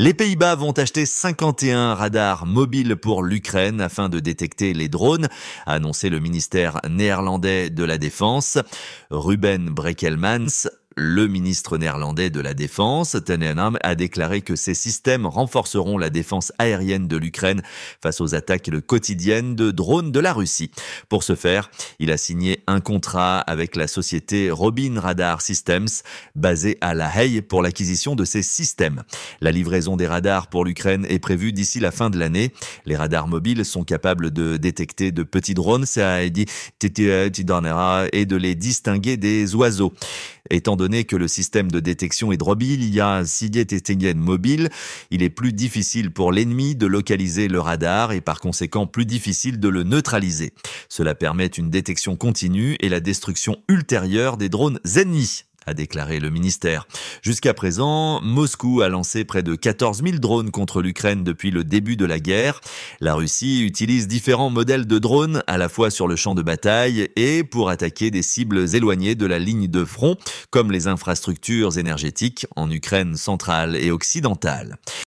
Les Pays-Bas vont acheter 51 radars mobiles pour l'Ukraine afin de détecter les drones, a annoncé le ministère néerlandais de la Défense. Ruben Brekelmans, le ministre néerlandais de la Défense, Tenenham, a déclaré que ces systèmes renforceront la défense aérienne de l'Ukraine face aux attaques quotidiennes de drones de la Russie. Pour ce faire, il a signé un contrat avec la société Robin Radar Systems, basée à La Haye, pour l'acquisition de ces systèmes. La livraison des radars pour l'Ukraine est prévue d'ici la fin de l'année. Les radars mobiles sont capables de détecter de petits drones, ça a dit, et de les distinguer des oiseaux. Étant que le système de détection est il y a un Siget mobile, il est plus difficile pour l'ennemi de localiser le radar et par conséquent plus difficile de le neutraliser. Cela permet une détection continue et la destruction ultérieure des drones ennemis a déclaré le ministère. Jusqu'à présent, Moscou a lancé près de 14 000 drones contre l'Ukraine depuis le début de la guerre. La Russie utilise différents modèles de drones, à la fois sur le champ de bataille et pour attaquer des cibles éloignées de la ligne de front, comme les infrastructures énergétiques en Ukraine centrale et occidentale.